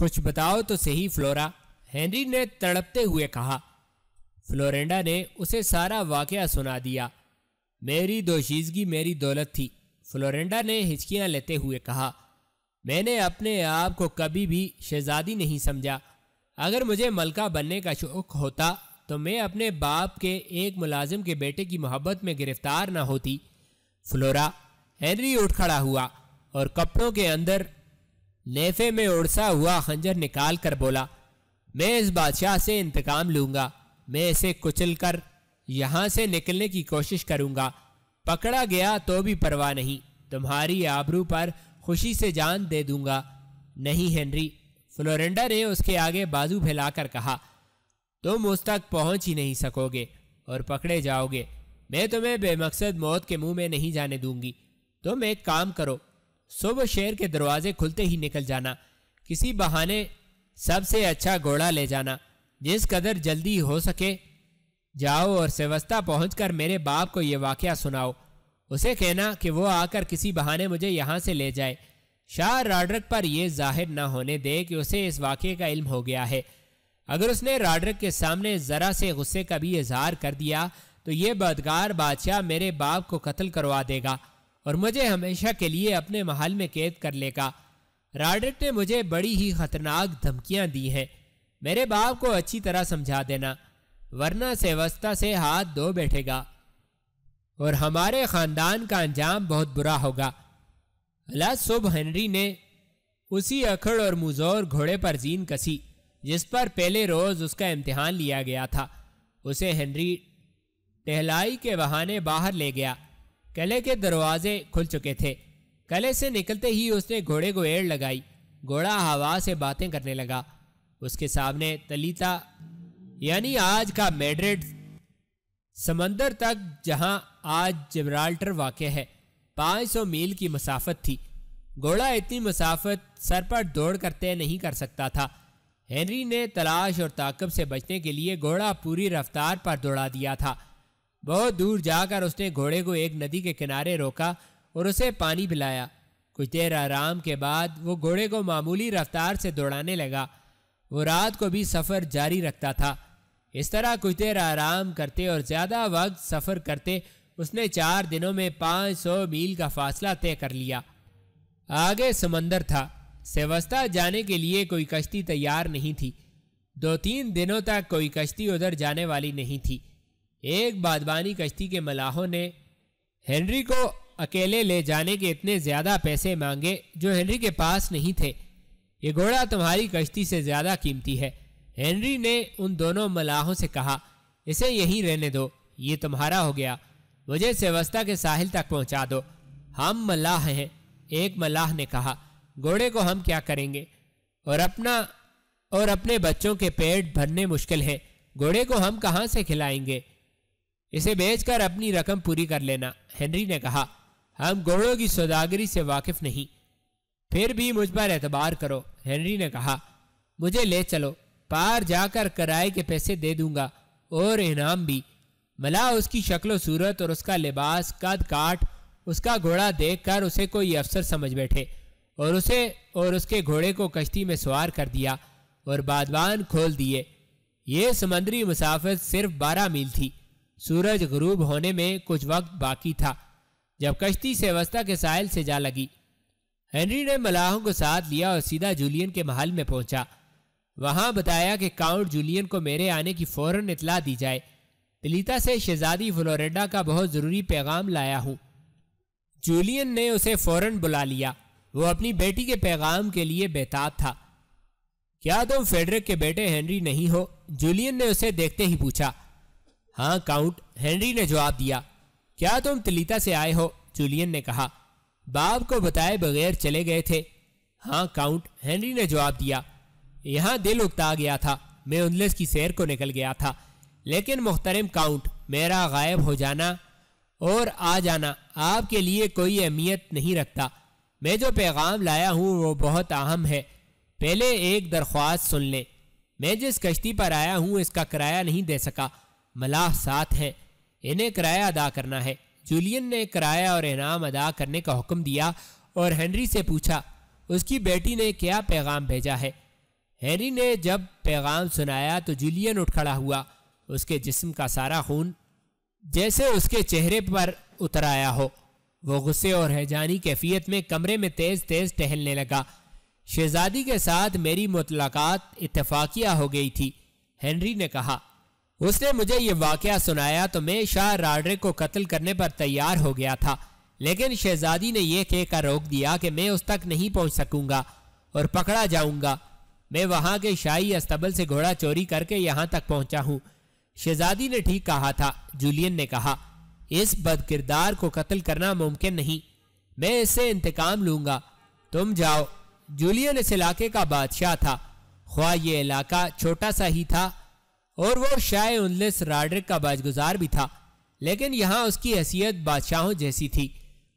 कुछ बताओ तो सही फ्लोरा हेनरी ने तड़पते हुए कहा फ्लोरेंडा ने उसे सारा वाक सुना दिया मेरी दोशीजगी मेरी दौलत थी फ्लोरेंडा ने हिचकियां लेते हुए कहा मैंने अपने आप को कभी भी शहजादी नहीं समझा अगर मुझे मलका बनने का शौक होता तो मैं अपने बाप के एक मुलाजिम के बेटे की मोहब्बत में गिरफ्तार ना होती फ्लोरा हेनरी उठ खड़ा हुआ और कपड़ों के अंदर नेफे में उड़सा हुआ खंजर निकाल कर बोला मैं इस बादशाह से इंतकाम लूंगा मैं इसे कुचल कर यहां से निकलने की कोशिश करूंगा पकड़ा गया तो भी परवाह नहीं तुम्हारी आबरू पर खुशी से जान दे दूंगा नहीं हेनरी फ्लोरेंडा ने उसके आगे बाजू फैलाकर कहा तुम उस तक पहुंच ही नहीं सकोगे और पकड़े जाओगे मैं तुम्हें बेमकसद मौत के मुंह में नहीं जाने दूंगी तुम एक काम करो सो शेर के दरवाजे खुलते ही निकल जाना किसी बहाने सबसे अच्छा घोड़ा ले जाना जिस कदर जल्दी हो सके जाओ और सेवस्ता पहुंचकर मेरे बाप को यह वाक्य सुनाओ उसे कहना कि वो आकर किसी बहाने मुझे यहाँ से ले जाए शाह राडरक पर यह जाहिर न होने दे कि उसे इस वाक्य का इल्म हो गया है अगर उसने राडरक के सामने ज़रा से गुस्से का भी इजहार कर दिया तो ये बदगार बादशाह मेरे बाप को कत्ल करवा देगा और मुझे हमेशा के लिए अपने महल में कैद कर लेगा राडरिक ने मुझे बड़ी ही खतरनाक धमकियां दी हैं मेरे बाप को अच्छी तरह समझा देना वरना सेवस्ता से हाथ धो बैठेगा और हमारे खानदान का अंजाम बहुत बुरा होगा सुबह हेनरी ने उसी अखड़ और मुजोर घोड़े पर जीन कसी जिस पर पहले रोज उसका इम्तिहान लिया गया था उसे हेनरी टहलाई के बहाने बाहर ले गया कले के दरवाजे खुल चुके थे कले से निकलते ही उसने घोड़े को एड़ लगाई घोड़ा हवा से बातें करने लगा उसके सामने तलीता यानी आज का मेड्रिड समंदर तक जहां आज जिब्राल्टर वाक़ है 500 मील की मसाफत थी घोड़ा इतनी मसाफत सर पर दौड़ करते नहीं कर सकता था हेनरी ने तलाश और ताकब से बचने के लिए घोड़ा पूरी रफ्तार पर दौड़ा दिया था बहुत दूर जाकर उसने घोड़े को एक नदी के किनारे रोका और उसे पानी पिलाया कुछ देर आराम के बाद वो घोड़े को मामूली रफ्तार से दौड़ाने लगा वो रात को भी सफ़र जारी रखता था इस तरह कुछ देर आराम करते और ज़्यादा वक्त सफ़र करते उसने चार दिनों में 500 मील का फासला तय कर लिया आगे समंदर था सेवस्ता जाने के लिए कोई कश्ती तैयार नहीं थी दो तीन दिनों तक कोई कश्ती उधर जाने वाली नहीं थी एक बादबानी कश्ती के मलाहों ने हेनरी को अकेले ले जाने के इतने ज़्यादा पैसे मांगे जो हेनरी के पास नहीं थे ये घोड़ा तुम्हारी कश्ती से ज़्यादा कीमती है हेनरी ने उन दोनों मलाहों से कहा इसे यहीं रहने दो ये तुम्हारा हो गया मुझे सेवस्ता के साहिल तक पहुंचा दो हम मलाह हैं एक मलाह ने कहा घोड़े को हम क्या करेंगे और अपना और अपने बच्चों के पेट भरने मुश्किल है घोड़े को हम कहाँ से खिलाएंगे इसे बेचकर अपनी रकम पूरी कर लेना हेनरी ने कहा हम घोड़ों की सौदागरी से वाकिफ नहीं फिर भी मुझ पर एतबार करो हेनरी ने कहा मुझे ले चलो पार जाकर किराए के पैसे दे दूंगा और इनाम भी मला उसकी शक्लो सूरत और उसका लिबास कद काट उसका घोड़ा देखकर उसे कोई अफसर समझ बैठे और उसे और उसके घोड़े को कश्ती में सवार कर दिया और बादवान खोल दिए ये समंदरी मुसाफत सिर्फ बारह मील थी सूरज गरूब होने में कुछ वक्त बाकी था जब कश्ती सेवस्ता के साहिल से जा लगी हेनरी ने मलाहों को साथ लिया और सीधा जूलियन के महल में पहुंचा वहां बताया कि काउंट जूलियन को मेरे आने की फौरन इतला दी जाए दलीता से शहजादी फ्लोरिडा का बहुत ज़रूरी पैगाम लाया हूं जूलियन ने उसे फौरन बुला लिया वो अपनी बेटी के पैगाम के लिए बेताब था क्या तुम फेडरिक के बेटे हेनरी नहीं हो जूलियन ने उसे देखते ही पूछा हाँ काउंट हेनरी ने जवाब दिया क्या तुम तिलिता से आए हो जूलियन ने कहा बाप को बताए बगैर चले गए थे हाँ काउंट हेनरी ने जवाब दिया यहाँ दिल उगता गया था मैं उनलेस की सैर को निकल गया था लेकिन मुख्तरम काउंट मेरा गायब हो जाना और आ जाना आपके लिए कोई अहमियत नहीं रखता मैं जो पैगाम लाया हूँ वो बहुत अहम है पहले एक दरख्वास्त सुन लें मैं जिस कश्ती पर आया हूँ इसका किराया नहीं दे सका मलाह साथ हैं इन्हें किराया अदा करना है जूलियन ने किराया और इनाम अदा करने का हुक्म दिया और हेनरी से पूछा उसकी बेटी ने क्या पैगाम भेजा है हैरी ने जब पैगाम सुनाया तो जूलियन उठ खड़ा हुआ उसके जिस्म का सारा खून जैसे उसके चेहरे पर उतर आया हो वो गुस्से और हैजानी कैफियत में कमरे में तेज तेज टहलने लगा शहजादी के साथ मेरी मुतलाकात इतफाकिया हो गई थी हेनरी ने कहा उसने मुझे ये वाक़ सुनाया तो मैं शाह राडरे को कत्ल करने पर तैयार हो गया था लेकिन शहजादी ने यह कहकर रोक दिया कि मैं उस तक नहीं पहुंच सकूंगा और पकड़ा जाऊंगा मैं वहां के शाही अस्तबल से घोड़ा चोरी करके यहां तक पहुंचा हूं शहजादी ने ठीक कहा था जूलियन ने कहा इस बदकिरदार को कत्ल करना मुमकिन नहीं मैं इससे इंतकाम लूंगा तुम जाओ जूलियन इस इलाके का बादशाह था ख्वा ये इलाका छोटा सा ही था और वो शाय उनलेस राडरिक का बाजगुजार भी था लेकिन यहाँ उसकी हैसियत बादशाहों जैसी थी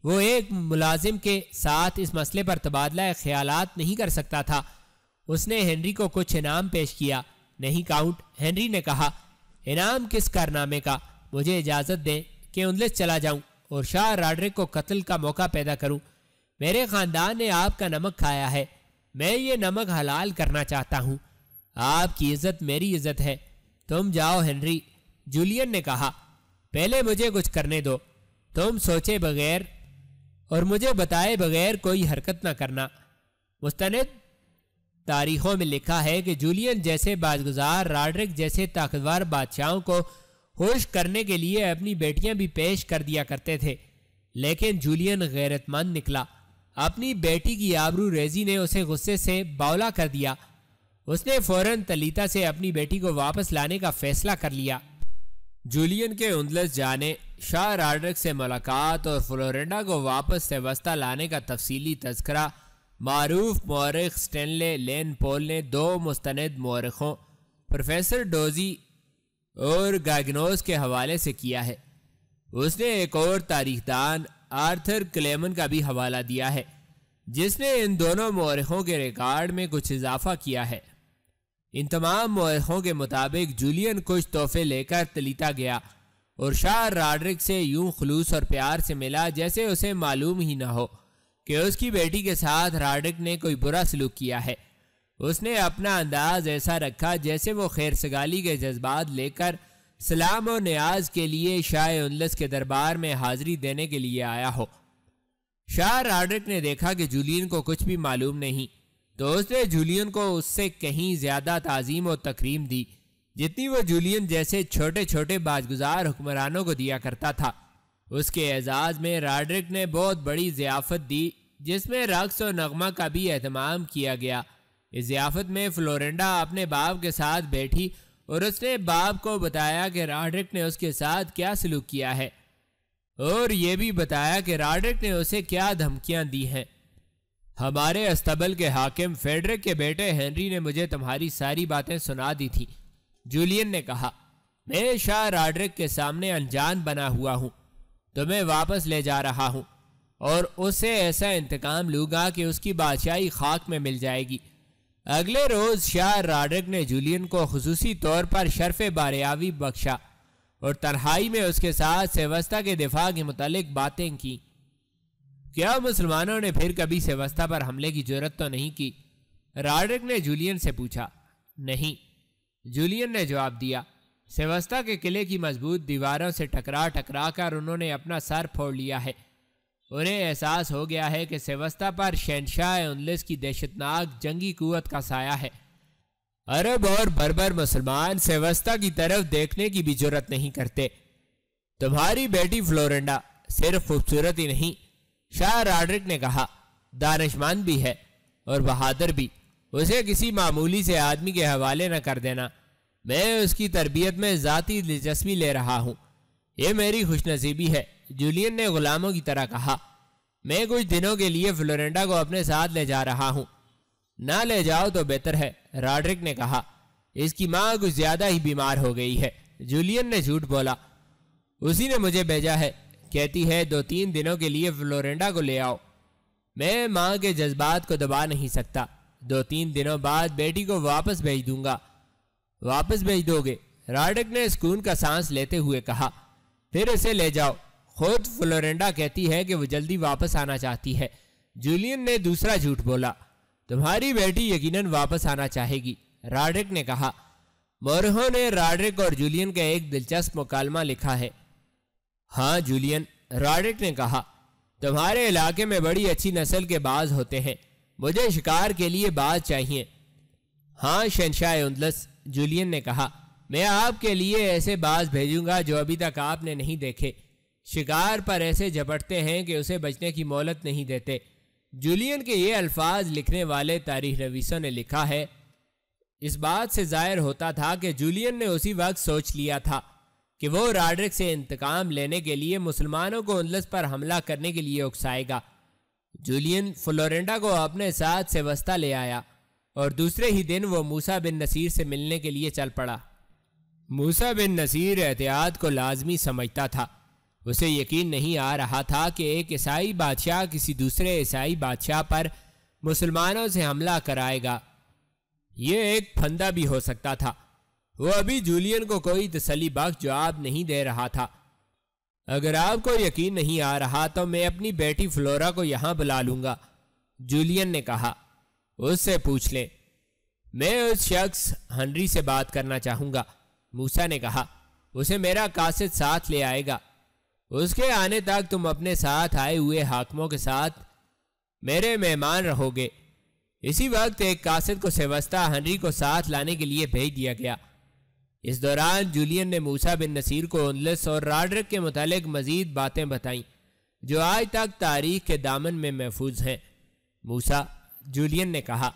वो एक मुलाजिम के साथ इस मसले पर तबादला ख्याल नहीं कर सकता था उसने हेनरी को कुछ इनाम पेश किया नहीं काउंट हेनरी ने कहा इनाम किस कारनामे का मुझे इजाज़त दें कि उनलिस चला जाऊं और शाह राडरे को कत्ल का मौका पैदा करूं मेरे ख़ानदान ने आपका नमक खाया है मैं ये नमक हलाल करना चाहता हूं आपकी इज़्ज़त मेरी इज़्ज़त है तुम जाओ हेनरी जूलियन ने कहा पहले मुझे कुछ करने दो तुम सोचे बगैर और मुझे बताए बगैर कोई हरकत ना करना मुस्तनद तारीखों में लिखा है कि जूलियन जैसे बाजगुजार राड्रिक जैसे ताकतवर बादशाहों को होश करने के लिए अपनी बेटियां भी पेश कर दिया करते थे लेकिन जूलियन गैरतमंद निकला अपनी बेटी की आबरू रेजी ने उसे गुस्से से बावला कर दिया उसने फौरन तलीता से अपनी बेटी को वापस लाने का फैसला कर लिया जूलियन के उंदलस जाने शाह राडरक से मुलाकात और फ्लोरिडा को वापस से वस्ता लाने का तफसीली तस्करा मारूफ मौरख स्टेनले लेन पोल ने दो मुस्तंद मौरखों प्रोफेसर डोजी और गैगनोस के हवाले से किया है उसने एक और तारीखदान आर्थर क्लेमन का भी हवाला दिया है जिसने इन दोनों मौरखों के रिकॉर्ड में कुछ इजाफा किया है इन तमाम मौरखों के मुताबिक जूलियन कुछ तोहफे लेकर तलीता गया और शाह राड्रिक से यूं खलूस और प्यार से मिला जैसे उसे मालूम ही ना हो कि उसकी बेटी के साथ राड्रिक ने कोई बुरा सलूक किया है उसने अपना अंदाज ऐसा रखा जैसे वो खैर सगाली के जज्बात लेकर सलाम और न्याज के लिए शाह उनलस के दरबार में हाजिरी देने के लिए आया हो शाह राडरिक ने देखा कि जूलियन को कुछ भी मालूम नहीं दोस्त ने जूलियन को उससे कहीं ज़्यादा तज़ीम और तकरीम दी जितनी वो जूलियन जैसे छोटे छोटे बाजगुजार हुक्मरानों को दिया करता था उसके एजाज़ में राड्रिक ने बहुत बड़ी ज़ियाफ़त दी जिसमें रक्स और नगमा का भी अहतमाम किया गया इस ज़ियाफ़त में फ्लोरेंडा अपने बाप के साथ बैठी और उसने बाप को बताया कि राड्रिक ने उसके साथ क्या सलूक किया है और ये भी बताया कि राड्रिक ने उसे क्या धमकियाँ दी हैं हमारे अस्तबल के हाकिम फेडरिक के बेटे हेनरी ने मुझे तुम्हारी सारी बातें सुना दी थी जूलियन ने कहा मैं शाह राड्रिक के सामने अनजान बना हुआ हूँ तुम्हें वापस ले जा रहा हूँ और उसे ऐसा इंतकाम लूंगा कि उसकी बादशाही खाक में मिल जाएगी अगले रोज़ शाह राड्रिक ने जूलियन को खसूसी तौर पर शर्फ बारियावी बख्शा और तरहाई में उसके साथ सेवस्ता के दिफा के मतलब बातें कीं क्या मुसलमानों ने फिर कभी सेवस्था पर हमले की जरूरत तो नहीं की राडरिक ने जूलियन से पूछा नहीं जूलियन ने जवाब दिया सेवस्था के किले की मजबूत दीवारों से टकरा टकरा कर उन्होंने अपना सर फोड़ लिया है उन्हें एहसास हो गया है कि सेवस्था पर शहनशाह उन्लिस की दहशतनाक जंगी कुत का साया है अरब और बर्बर मुसलमान सेवस्था की तरफ देखने की भी जरूरत नहीं करते तुम्हारी बेटी फ्लोरेंडा सिर्फ खूबसूरत ही नहीं शाह राड्रिक ने कहा दानशमान भी है और बहादुर भी उसे किसी मामूली से आदमी के हवाले न कर देना मैं उसकी तरबियत में ज़ाती दिलचस्पी ले रहा हूँ ये मेरी खुशनसीबी है जूलियन ने गुलामों की तरह कहा मैं कुछ दिनों के लिए फ्लोरेंडा को अपने साथ ले जा रहा हूँ ना ले जाओ तो बेहतर है राड्रिक ने कहा इसकी माँ कुछ ज़्यादा ही बीमार हो गई है जूलियन ने झूठ बोला उसी ने मुझे भेजा है कहती है दो तीन दिनों के लिए फ्लोरेंडा को ले आओ मैं माँ के जज्बात को दबा नहीं सकता दो तीन दिनों बाद बेटी को वापस भेज दूंगा वापस भेज दोगे राडक ने सुकून का सांस लेते हुए कहा फिर उसे ले जाओ खुद फ्लोरेंडा कहती है कि वो जल्दी वापस आना चाहती है जूलियन ने दूसरा झूठ बोला तुम्हारी बेटी यकीनन वापस आना चाहेगी राडक ने कहा मोरहो ने राडरिक और जूलियन का एक दिलचस्प मुकालमा लिखा है हाँ जूलियन रॉडेट ने कहा तुम्हारे इलाके में बड़ी अच्छी नस्ल के बाज होते हैं मुझे शिकार के लिए बाज चाहिए हाँ शनशाह उन्दलस जूलियन ने कहा मैं आपके लिए ऐसे बाज भेजूंगा जो अभी तक आपने नहीं देखे शिकार पर ऐसे झपटते हैं कि उसे बचने की मोहलत नहीं देते जूलियन के ये अल्फाज लिखने वाले तारीख रवीसों ने लिखा है इस बात से जाहिर होता था कि जूलियन ने उसी वक्त सोच लिया था कि वो राडरिक से इंतकाम लेने के लिए मुसलमानों को उनलस पर हमला करने के लिए उकसाएगा जूलियन फ्लोरेंडा को अपने साथ से वस्ता ले आया और दूसरे ही दिन वो मूसा बिन नसीर से मिलने के लिए चल पड़ा मूसा बिन नसीर एहतियात को लाजमी समझता था उसे यकीन नहीं आ रहा था कि एक ईसाई बादशाह किसी दूसरे ईसाई बादशाह पर मुसलमानों से हमला कराएगा ये एक फंदा भी हो सकता था वो अभी जूलियन को कोई तसली बाग जवाब नहीं दे रहा था अगर आपको यकीन नहीं आ रहा तो मैं अपनी बेटी फ्लोरा को यहां बुला लूंगा जूलियन ने कहा उससे पूछ ले मैं उस शख्स हनरी से बात करना चाहूंगा मूसा ने कहा उसे मेरा कासिद साथ ले आएगा उसके आने तक तुम अपने साथ आए हुए हाकमों के साथ मेरे मेहमान रहोगे इसी वक्त एक कासिद को सेवस्ता हनरी को साथ लाने के लिए भेज दिया गया इस दौरान जूलियन ने मूसा बिन नसीर को उनलस और राडरक के मुतालिक मज़ीद बातें बताईं जो आज तक तारीख के दामन में महफूज हैं मूसा जूलियन ने कहा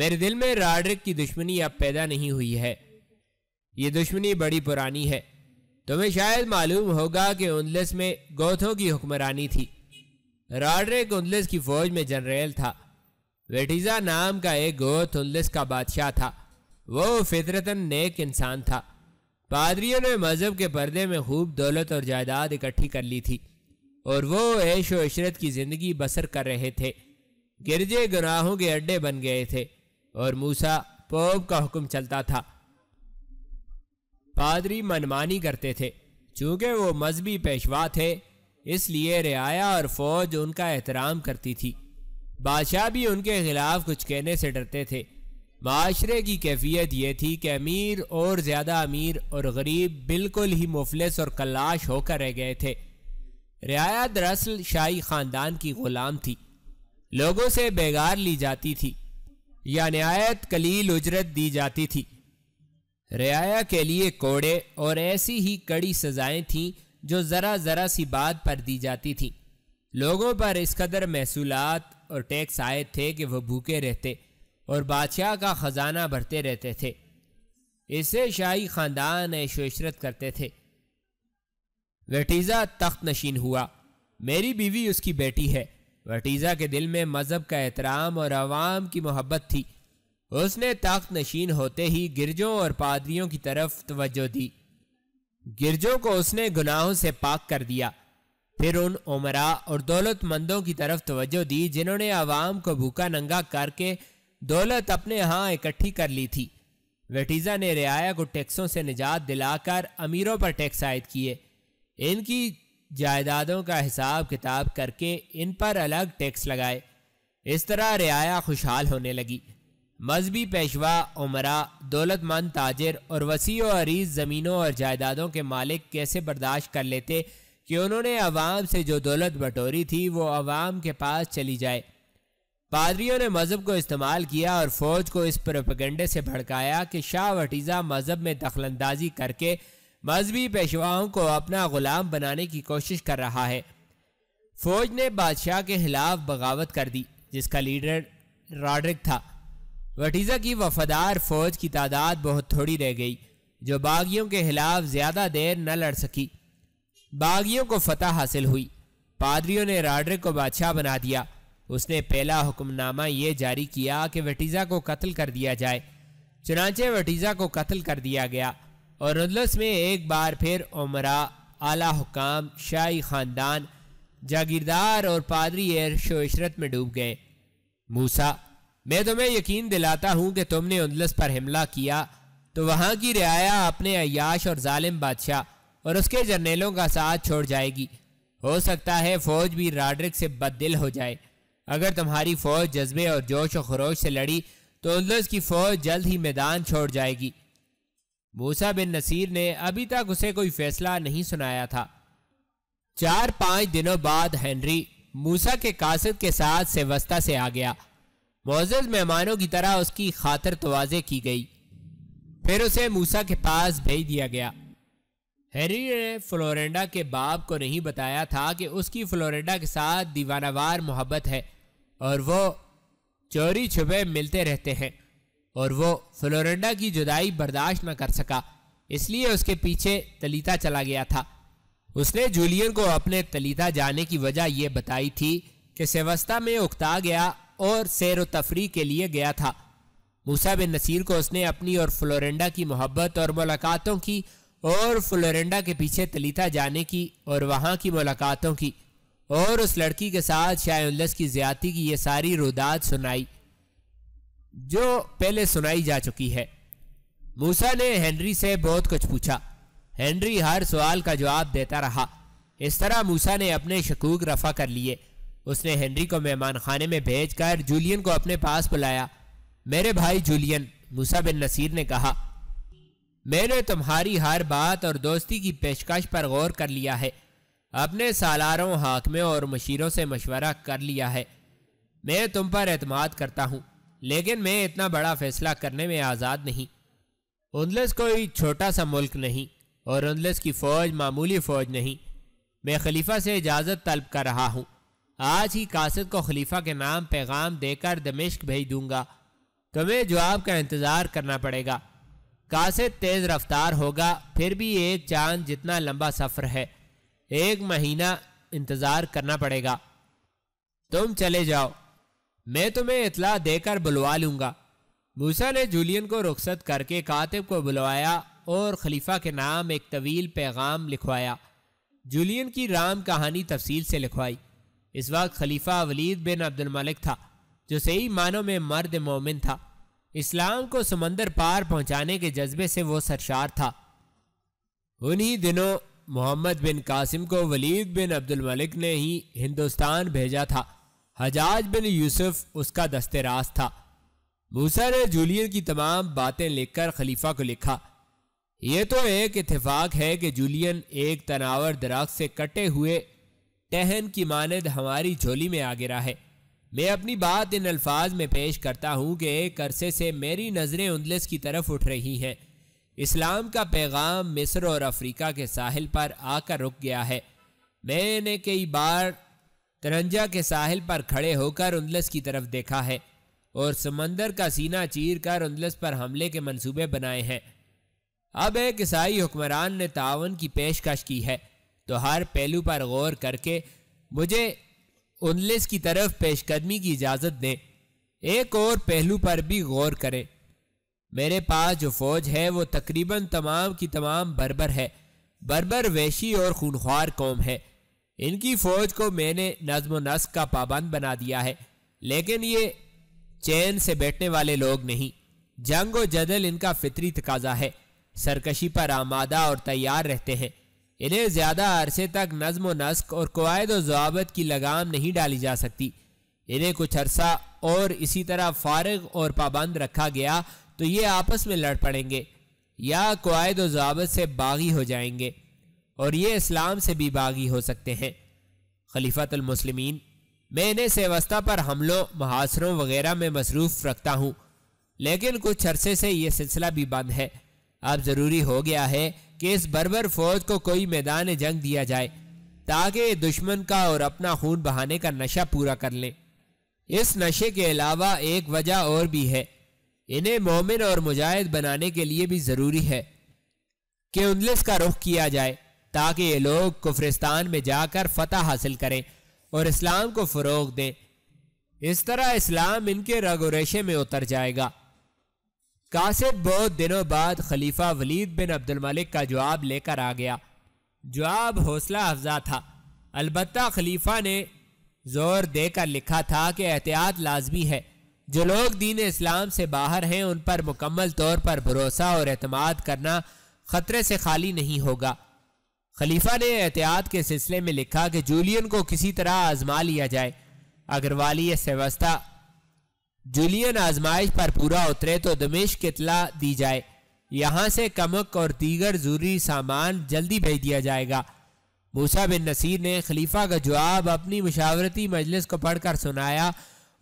मेरे दिल में राडरिक की दुश्मनी अब पैदा नहीं हुई है ये दुश्मनी बड़ी पुरानी है तुम्हें शायद मालूम होगा कि उनलस में गौथों की हुक्मरानी थी राडरिक उनलस की फौज में जनरल था वेटिजा नाम का एक गोथ उनलस का बादशाह था वो फितरतन नेक इंसान था पादरियों ने मज़हब के पर्दे में खूब दौलत और जायदाद इकट्ठी कर ली थी और वो ऐश व इशरत की ज़िंदगी बसर कर रहे थे गिरजे गुनाहों के अड्डे बन गए थे और मूसा पोप का हुक्म चलता था पादरी मनमानी करते थे चूँकि वो मजहबी पेशवा थे इसलिए रियाया और फौज उनका एहतराम करती थी बादशाह भी उनके खिलाफ कुछ कहने से डरते थे माशरे की कैफियत यह थी कि अमीर और ज़्यादा अमीर और गरीब बिल्कुल ही मुफलस और कलाश होकर रह गए थे रियाया दरअसल शाही ख़ानदान की ग़ुलाम थी लोगों से बेगार ली जाती थी या नहायत कलील उजरत दी जाती थी रियाया के लिए कोड़े और ऐसी ही कड़ी सजाएं थीं जो ज़रा ज़रा सी बात पर दी जाती थीं लोगों पर इस कदर महसूलत और टैक्स आए थे कि वह भूखे रहते और बादशाह का ख़जाना भरते रहते थे इससे शाही ख़ानदान शोशरत करते थे वटीज़ा तख्त नशीन हुआ मेरी बीवी उसकी बेटी है वटीज़ा के दिल में मज़हब का एहतराम और आवाम की मोहब्बत थी उसने तख्त नशीन होते ही गिरजों और पादरियों की तरफ तवज्जो दी गिरजों को उसने गुनाहों से पाक कर दिया फिर उन उमरा और दौलतमंदों की तरफ तवज्जो दी जिन्होंने आवाम को भूखा नंगा करके दौलत अपने यहाँ इकट्ठी कर ली थी वेटिज़ा ने रियाया को टैक्सों से निजात दिलाकर अमीरों पर टैक्स आयद किए इनकी जायदादों का हिसाब किताब करके इन पर अलग टैक्स लगाए इस तरह रियाया खुशहाल होने लगी मजहबी पेशवा उमरा दौलतमंद ताजर और वसी और अरीज ज़मीनों और जायदादों के मालिक कैसे बर्दाश्त कर लेते कि उन्होंने आवाम से जो दौलत बटोरी थी वो आवाम के पास चली जाए पादरियों ने मजहब को इस्तेमाल किया और फौज को इस प्रोपेगेंडे से भड़काया कि शाह वटीज़ा मजहब में अंदाजी करके मजहबी पेशवाओं को अपना गुलाम बनाने की कोशिश कर रहा है फौज ने बादशाह के खिलाफ बगावत कर दी जिसका लीडर रॉड्रिक था वटीज़ा की वफादार फौज की तादाद बहुत थोड़ी रह गई जो बागियों के खिलाफ ज़्यादा देर न लड़ सकी बागियों को फतह हासिल हुई पादरियों ने रॉड्रिक को बादशाह बना दिया उसने पहला हुक्मनामा ये जारी किया कि वटीज़ा को कत्ल कर दिया जाए चुनाचे वटीज़ा को कत्ल कर दिया गया और रुदलस में एक बार फिर उमरा आला हुकाम शाही ख़ानदान जागीरदार और पादरी एरश इशरत में डूब गए मूसा मैं तुम्हें यकीन दिलाता हूँ कि तुमने उदलस पर हमला किया तो वहाँ की रियाया अपने अयाश और ालिम बादशाह और उसके जर्नेलों का साथ छोड़ जाएगी हो सकता है फौज भी राड्रिक से बददिल हो जाए अगर तुम्हारी फौज जज्बे और जोश और खरोश से लड़ी तो उल्लस की फौज जल्द ही मैदान छोड़ जाएगी मूसा बिन नसीर ने अभी तक उसे कोई फैसला नहीं सुनाया था चार पाँच दिनों बाद हेनरी मूसा के कासद के साथ सेवस्ता से आ गया मोजद मेहमानों की तरह उसकी खातर तोज़े की गई फिर उसे मूसा के पास भेज दिया गया हैरी ने फ्लोरेंडा के बाप को नहीं बताया था कि उसकी फ्लोरेंडा के साथ दीवानावार मोहब्बत है और वो चोरी छुपे मिलते रहते हैं और वो फ्लोरेंडा की जुदाई बर्दाश्त न कर सका इसलिए उसके पीछे तलीता चला गया था उसने जूलियन को अपने तलीता जाने की वजह यह बताई थी कि सेवस्ता में उकता गया और सैर तफरी के लिए गया था मूसा बिन नसीर को उसने अपनी और फ्लोरेंडा की मोहब्बत और मुलाकातों की और फ्लोरेंडा के पीछे तलीता जाने की और वहाँ की मुलाकातों की और उस लड़की के साथ शाह की ज्यादा की यह सारी रुदात सुनाई जो पहले सुनाई जा चुकी है मूसा ने हेनरी से बहुत कुछ पूछा हेनरी हर सवाल का जवाब देता रहा इस तरह मूसा ने अपने शकूक रफा कर लिए उसने हेनरी को मेहमान खाने में भेज कर जूलियन को अपने पास बुलाया मेरे भाई जूलियन मूसा बिन नसीर ने कहा मैंने तुम्हारी हर बात और दोस्ती की पेशकश पर गौर कर लिया है अपने सालारों हाकमे और मशीरों से मशवरा कर लिया है मैं तुम पर एतमाद करता हूँ लेकिन मैं इतना बड़ा फैसला करने में आज़ाद नहीं उनलस कोई छोटा सा मुल्क नहीं और उनलस की फ़ौज मामूली फ़ौज नहीं मैं खलीफा से इजाज़त तलब कर रहा हूँ आज ही कासद को खलीफा के नाम पैगाम देकर दमिश्क भेज दूंगा तुम्हें जवाब का इंतज़ार करना पड़ेगा कासद तेज़ रफ्तार होगा फिर भी एक चांद जितना लंबा सफ़र है एक महीना इंतज़ार करना पड़ेगा तुम चले जाओ मैं तुम्हें इतला देकर बुलवा लूंगा मूसा ने जूलियन को रुखसत करके कातिब को बुलवाया और खलीफा के नाम एक तवील पैगाम लिखवाया जूलियन की राम कहानी तफसील से लिखवाई इस वक्त खलीफा वलीद बिन मलिक था जो सही मानों में मर्द मोमिन था इस्लाम को समंदर पार पहुंचाने के जज्बे से वो सरशार था उन्हीं दिनों मोहम्मद बिन कासिम को वलीद बिन अब्दुल मलिक ने ही हिंदुस्तान भेजा था हजाज बिन यूसुफ उसका रास था मूसा ने जूलियन की तमाम बातें लिखकर खलीफा को लिखा यह तो एक इतफाक है कि जूलियन एक तनावर दरख्त से कटे हुए टहन की मानद हमारी झोली में आ गिरा है मैं अपनी बात इन अल्फाज में पेश करता हूँ कि एक अरसे से मेरी नज़रें उंदलस की तरफ उठ रही हैं इस्लाम का पैगाम मिस्र और अफ्रीका के साहिल पर आकर रुक गया है मैंने कई बार तरंजा के साहिल पर खड़े होकर उन्दलस की तरफ देखा है और समंदर का सीना चीर कर उन्दलस पर हमले के मंसूबे बनाए हैं अब एक ईसाई हुक्मरान ने तावन की पेशकश की है तो हर पहलू पर गौर करके मुझे उन्दलस की तरफ पेशकदमी की इजाज़त दें एक और पहलू पर भी गौर करें मेरे पास जो फौज है वो तकरीबन तमाम की तमाम बर्बर है बर्बर वैशी और खूनख्वार कौम है इनकी फौज को मैंने नज्म नस्क का पाबंद बना दिया है लेकिन ये चैन से बैठने वाले लोग नहीं जंग और जदल इनका फितरी तकाजा है सरकशी पर आमादा और तैयार रहते हैं इन्हें ज़्यादा अरसे तक नज्म नस्क और कवायद और जवाबत की लगाम नहीं डाली जा सकती इन्हें कुछ अरसा और इसी तरह फारग और पाबंद रखा गया तो ये आपस में लड़ पड़ेंगे या कवायद व से बागी हो जाएंगे और ये इस्लाम से भी बागी हो सकते हैं खलीफतमसलमिन मैं इन्हें सेवस्था पर हमलों महासरों वगैरह में मसरूफ़ रखता हूँ लेकिन कुछ अरसे से ये सिलसिला भी बंद है अब ज़रूरी हो गया है कि इस बरबर फौज को कोई मैदान जंग दिया जाए ताकि दुश्मन का और अपना खून बहाने का नशा पूरा कर लें इस नशे के अलावा एक वजह और भी है इन्हें मोमिन और मुजाहिद बनाने के लिए भी ज़रूरी है कि उनलिस का रुख किया जाए ताकि ये लोग कुफरिस्तान में जाकर फतह हासिल करें और इस्लाम को फ़रोग दें इस तरह इस्लाम इनके रगोरेशे में उतर जाएगा कासिब बहुत दिनों बाद खलीफा वलीद बिन अब्दुल मलिक का जवाब लेकर आ गया जवाब हौसला अफजा था अलबत् खलीफा ने जोर देकर लिखा था कि एहतियात लाजमी है जो लोग दीन इस्लाम से बाहर हैं उन पर मुकम्मल तौर पर भरोसा और अतमाद करना ख़तरे से खाली नहीं होगा खलीफा ने एहतियात के सिलसिले में लिखा कि जूलियन को किसी तरह आजमा लिया जाए अगर वाली सेवस्था जूलियन आजमाइश पर पूरा उतरे तो दमिश्क इतला दी जाए यहाँ से कमक और दीगर जरूरी सामान जल्दी भेज दिया जाएगा मूसा बिन नसीर ने खलीफा का जवाब अपनी मुशावरती मजलिस को पढ़कर सुनाया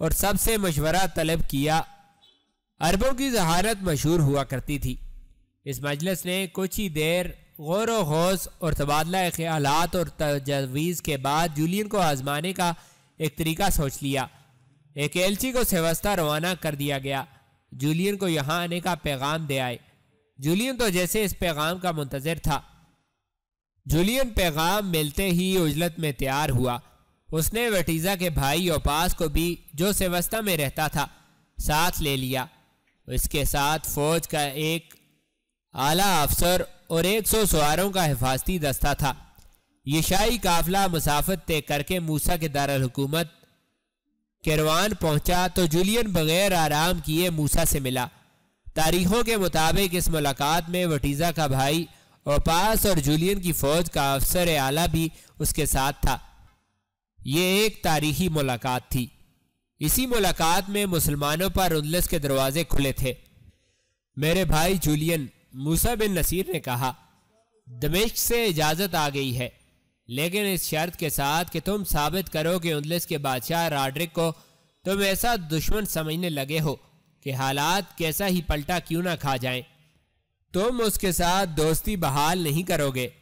और सबसे मशवरा तलब किया अरबों की जहारत मशहूर हुआ करती थी इस मजलस ने कुछ ही देर गौर वौस और तबादला ख्याल और तजवीज़ के बाद जूलियन को आजमाने का एक तरीका सोच लिया एक एलची को सेवस्ता रवाना कर दिया गया जूलियन को यहाँ आने का पैगाम दे आए जूलियन तो जैसे इस पैगाम का मुंतजर था जूलियन पैगाम मिलते ही उजलत में तैयार हुआ उसने वटीजा के भाई ओपास को भी जो सेवस्ता में रहता था साथ ले लिया इसके साथ फौज का एक आला अफसर और 100 सवारों का हिफाजती दस्ता था यशाई काफिला मुसाफत तय करके मूसा के दारकूमत केरवान पहुंचा तो जूलियन बगैर आराम किए मूसा से मिला तारीखों के मुताबिक इस मुलाकात में वटीज़ा का भाई ओपास और जुलियन की फौज का अफसर आला भी उसके साथ था ये एक तारीखी मुलाकात थी इसी मुलाकात में मुसलमानों पर उजलस के दरवाजे खुले थे मेरे भाई जूलियन मूसा बिन नसीर ने कहा दमिश्क से इजाज़त आ गई है लेकिन इस शर्त के साथ कि तुम साबित करो कि उजलस के बादशाह राड्रिक को तुम ऐसा दुश्मन समझने लगे हो कि हालात कैसा ही पलटा क्यों ना खा जाएं। तुम उसके साथ दोस्ती बहाल नहीं करोगे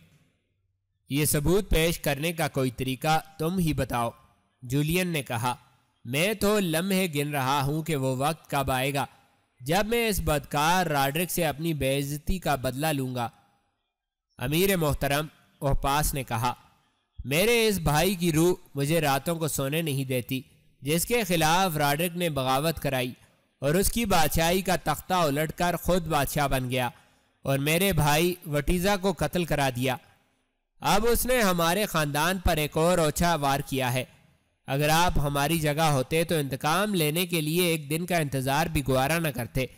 ये सबूत पेश करने का कोई तरीका तुम ही बताओ जूलियन ने कहा मैं तो लम्हे गिन रहा हूँ कि वो वक्त कब आएगा जब मैं इस बदकार राड्रिक से अपनी बेइज्जती का बदला लूंगा अमीर मोहतरम ओहपास ने कहा मेरे इस भाई की रूह मुझे रातों को सोने नहीं देती जिसके खिलाफ राड्रिक ने बगावत कराई और उसकी बादशाही का तख्ता उलट कर खुद बादशाह बन गया और मेरे भाई वटीज़ा को कत्ल करा दिया अब उसने हमारे खानदान पर एक और ओछा वार किया है अगर आप हमारी जगह होते तो इंतकाम लेने के लिए एक दिन का इंतज़ार भी गुवारा न करते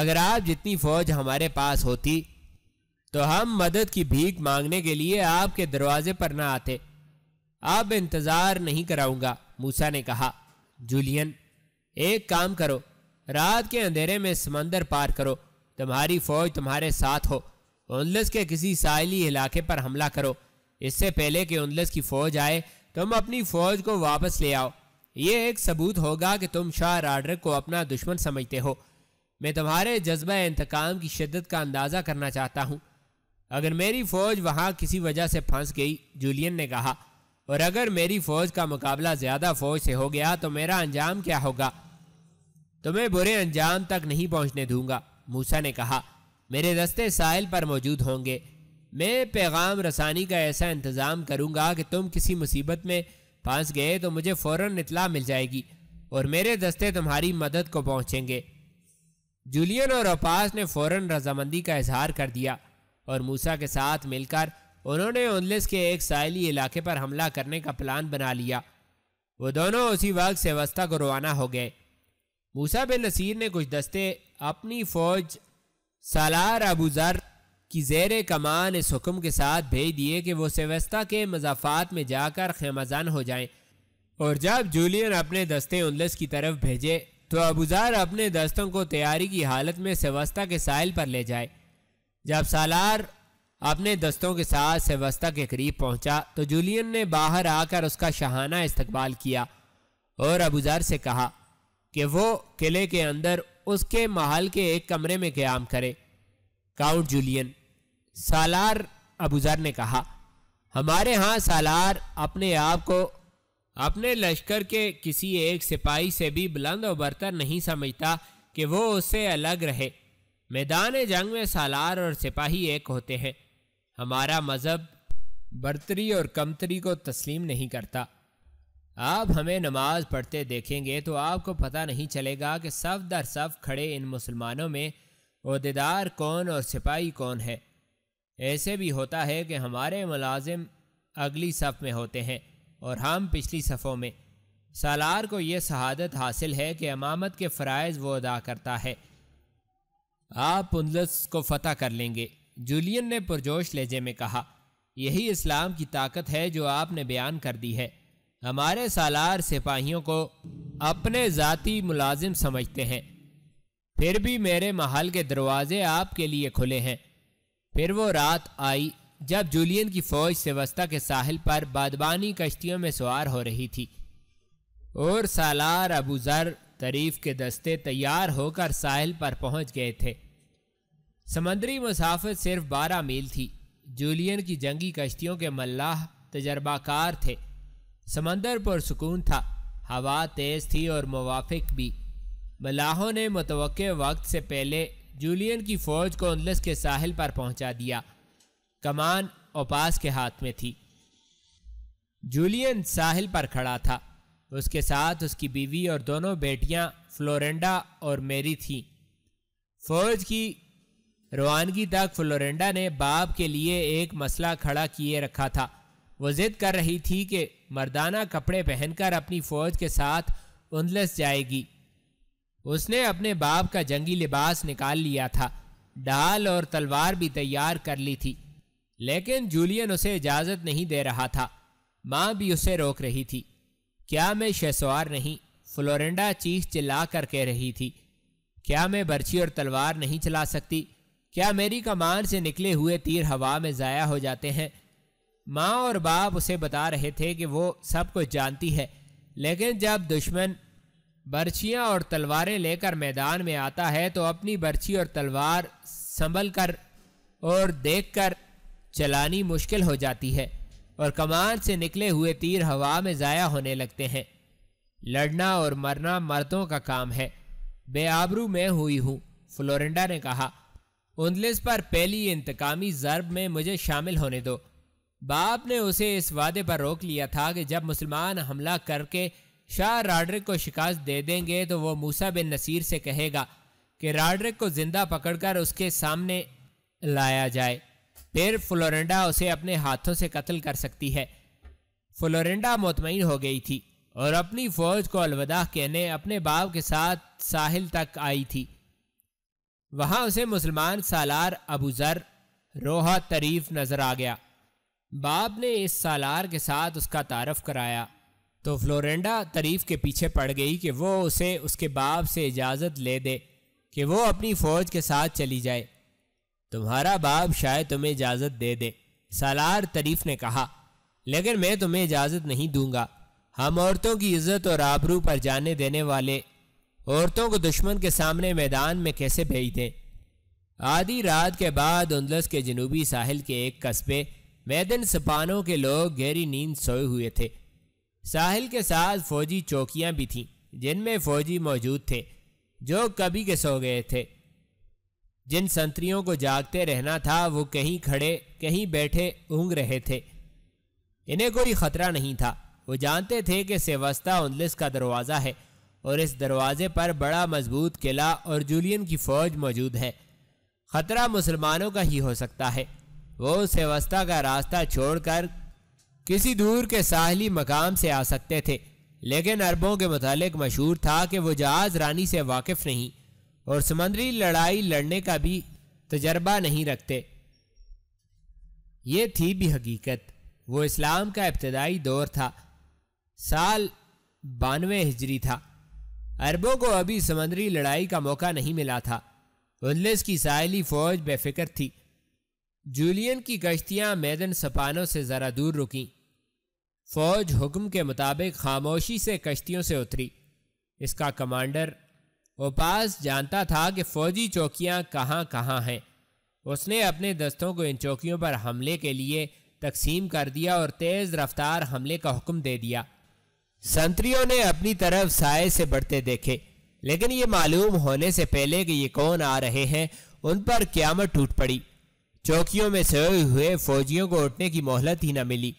अगर आप जितनी फौज हमारे पास होती तो हम मदद की भीख मांगने के लिए आपके दरवाजे पर ना आते अब इंतज़ार नहीं कराऊंगा मूसा ने कहा जूलियन एक काम करो रात के अंधेरे में समंदर पार करो तुम्हारी फौज तुम्हारे साथ हो उनलस के किसी साहली इलाके पर हमला करो इससे पहले कि उनलस की फौज आए तुम अपनी फौज को वापस ले आओ ये एक सबूत होगा कि तुम शाह राडर को अपना दुश्मन समझते हो मैं तुम्हारे जज्बा इंतकाम की शिद्दत का अंदाज़ा करना चाहता हूँ अगर मेरी फौज वहाँ किसी वजह से फंस गई जूलियन ने कहा और अगर मेरी फौज का मुकाबला ज़्यादा फौज से हो गया तो मेरा अंजाम क्या होगा तुम्हें बुरे अंजाम तक नहीं पहुँचने दूंगा मूसा ने कहा मेरे रस्ते साहिल पर मौजूद होंगे मैं पैगाम रसानी का ऐसा इंतज़ाम करूँगा कि तुम किसी मुसीबत में फंस गए तो मुझे फ़ौर इतला मिल जाएगी और मेरे दस्ते तुम्हारी मदद को पहुँचेंगे जूलियन और अपास ने फ़ौर रजामंदी का इजहार कर दिया और मूसा के साथ मिलकर उन्होंने उनलिस के एक साहली इलाके पर हमला करने का प्लान बना लिया वो दोनों उसी वक्त सेवस्ता को रवाना हो गए मूसा बिन नसीर ने कुछ दस्ते अपनी फौज सालार अबूज़र की जेर कमान इस हुक्म के साथ भेज दिए कि वो सेवस्ता के मजाफात में जाकर खेमाजान हो जाएं और जब जूलियन अपने दस्ते उनलस की तरफ भेजे तो अबूज़ार अपने दस्तों को तैयारी की हालत में सेवस्ता के साइल पर ले जाए जब सालार अपने दस्तों के साथ सेवस्ता के करीब पहुंचा तो जूलियन ने बाहर आकर उसका शहाना इस्तकबाल किया और अबूज़ार से कहा कि वो किले के अंदर उसके महल के एक कमरे में क्याम करे काउंट जूलियन सालार अबूजर ने कहा हमारे यहाँ सालार अपने आप को अपने लश्कर के किसी एक सिपाही से भी बुलंद और बरतर नहीं समझता कि वो उससे अलग रहे मैदान जंग में सालार और सिपाही एक होते हैं हमारा मज़हब बरतरी और कमतरी को तस्लीम नहीं करता आप हमें नमाज पढ़ते देखेंगे तो आपको पता नहीं चलेगा कि सब दर सब खड़े इन मुसलमानों में अहदेदार कौन और सिपाही कौन है ऐसे भी होता है कि हमारे मुलाजिम अगली सफ़ में होते हैं और हम पिछली सफ़ों में सालार को यह शहादत हासिल है कि अमामत के फ़रज़ वो अदा करता है आप पुंदस को फतह कर लेंगे जूलियन ने पुरजोश लहजे में कहा यही इस्लाम की ताकत है जो आपने बयान कर दी है हमारे सालार सिपाहियों को अपने ज़ाती मुलाजिम समझते हैं फिर भी मेरे महल के दरवाजे आपके लिए खुले हैं फिर वो रात आई जब जूलियन की फौज सेवस्ता के साहिल पर बादबानी कश्तियों में सवार हो रही थी और सालार अबू जर तरीफ के दस्ते तैयार होकर साहिल पर पहुंच गए थे समंदरी मुसाफत सिर्फ बारह मील थी जूलियन की जंगी कश्तियों के मल्लाह तजर्बाकार थे समंदर पर सुकून था हवा तेज थी और मुवाफिक भी मलाहों ने मुतव वक्त से पहले जूलियन की फौज को उनलस के साहिल पर पहुंचा दिया कमान ओपास के हाथ में थी जूलियन साहिल पर खड़ा था उसके साथ उसकी बीवी और दोनों बेटियां फ्लोरेंडा और मेरी थीं फौज की रवानगी तक फ्लोरेंडा ने बाप के लिए एक मसला खड़ा किए रखा था वो जिद कर रही थी कि मर्दाना कपड़े पहनकर अपनी फौज के साथ उंदलस जाएगी उसने अपने बाप का जंगी लिबास निकाल लिया था डाल और तलवार भी तैयार कर ली थी लेकिन जूलियन उसे इजाज़त नहीं दे रहा था माँ भी उसे रोक रही थी क्या मैं शेसवार नहीं फ्लोरेंडा चीख चिल्ला कर कह रही थी क्या मैं बर्छी और तलवार नहीं चला सकती क्या मेरी कमान से निकले हुए तीर हवा में ज़ाया हो जाते हैं माँ और बाप उसे बता रहे थे कि वो सब कुछ जानती है लेकिन जब दुश्मन बर्छियाँ और तलवारें लेकर मैदान में आता है तो अपनी बर्छी और तलवार संभल कर और देख कर चलानी मुश्किल हो जाती है और कमान से निकले हुए तीर हवा में ज़ाया होने लगते हैं लड़ना और मरना मर्दों का काम है बेआबरू मैं हुई हूँ फ्लोरेंडा ने कहा उंदलिस पर पहली इंतकामी ज़रब में मुझे शामिल होने दो बाप ने उसे इस वादे पर रोक लिया था कि जब मुसलमान हमला करके शाह राडरिक को शिकायत दे देंगे तो वो मूसा बिन नसीर से कहेगा कि राडरिक को ज़िंदा पकड़कर उसके सामने लाया जाए फिर फ्लोरेंडा उसे अपने हाथों से कत्ल कर सकती है फ्लोरेंडा मुतमिन हो गई थी और अपनी फौज को अलविदा कहने अपने बाप के साथ साहिल तक आई थी वहाँ उसे मुसलमान सालार अबूज़र रोहा तरीफ नज़र आ गया बाप ने इस सालार के साथ उसका तारफ़ कराया तो फ्लोरेंडा तरीफ के पीछे पड़ गई कि वो उसे उसके बाप से इजाज़त ले दे कि वो अपनी फ़ौज के साथ चली जाए तुम्हारा बाप शायद तुम्हें इजाज़त दे दे सालार तरीफ ने कहा लेकिन मैं तुम्हें इजाज़त नहीं दूंगा हम औरतों की इज्जत और आबरू पर जाने देने वाले औरतों को दुश्मन के सामने मैदान में कैसे भेज दें आधी रात के बाद उन्दलस के जनूबी साहिल के एक कस्बे मैदन सपानों के लोग गहरी नींद सोए हुए थे साहिल के साथ फौजी चौकियां भी थीं जिनमें फौजी मौजूद थे जो कभी के सो गए थे जिन संतरियों को जागते रहना था वो कहीं खड़े कहीं बैठे ऊँग रहे थे इन्हें कोई खतरा नहीं था वो जानते थे कि सेवस्ता उनलिस का दरवाज़ा है और इस दरवाजे पर बड़ा मजबूत किला और जूलियन की फौज मौजूद है खतरा मुसलमानों का ही हो सकता है वो उस व्यवस्था का रास्ता छोड़कर किसी दूर के साहली मकाम से आ सकते थे लेकिन अरबों के मतलब मशहूर था कि वो जहाज़ रानी से वाकिफ़ नहीं और समंदरी लड़ाई लड़ने का भी तजर्बा नहीं रखते ये थी भी हकीकत वो इस्लाम का इब्तदाई दौर था साल बानवे हिजरी था अरबों को अभी समंदरी लड़ाई का मौका नहीं मिला था उल्लिस की साहली फ़ौज बेफिक्र थी जूलियन की कश्तियाँ मैदन सपानों से ज़रा दूर रुकीं फौज हुक्म के मुताबिक खामोशी से कश्तियों से उतरी इसका कमांडर ओपास जानता था कि फौजी चौकियाँ कहाँ कहाँ हैं उसने अपने दस्तों को इन चौकियों पर हमले के लिए तकसीम कर दिया और तेज़ रफ्तार हमले का हुक्म दे दिया संतरियों ने अपनी तरफ साय से बढ़ते देखे लेकिन ये मालूम होने से पहले कि ये कौन आ रहे हैं उन पर क्यामत टूट पड़ी चौकियों में सोए हुए फौजियों को उठने की मोहलत ही न मिली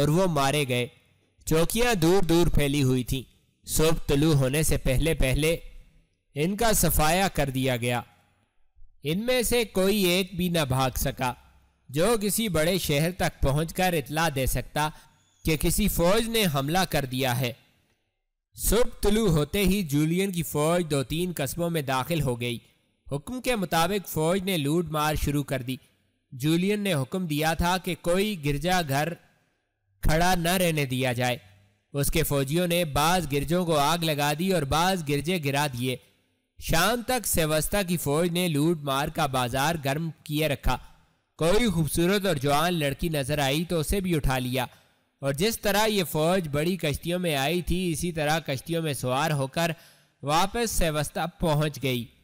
और वो मारे गए चौकियां दूर दूर फैली हुई थीं सोप तलु होने से पहले पहले इनका सफाया कर दिया गया इनमें से कोई एक भी न भाग सका जो किसी बड़े शहर तक पहुंचकर इतला दे सकता कि किसी फौज ने हमला कर दिया है सुब तुलू होते ही जूलियन की फौज दो तीन कस्बों में दाखिल हो गई हुक्म के मुताबिक फौज ने लूट मार शुरू कर दी जूलियन ने हुक्म दिया था कि कोई गिरजाघर खड़ा न रहने दिया जाए उसके फौजियों ने बाज गिरजों को आग लगा दी और बाज गिरजे गिरा दिए शाम तक सेवस्ता की फौज ने लूट मार का बाजार गर्म किए रखा कोई खूबसूरत और जवान लड़की नजर आई तो उसे भी उठा लिया और जिस तरह ये फौज बड़ी कश्तियों में आई थी इसी तरह कश्तियों में सवार होकर वापस सेवस्ता पहुंच गई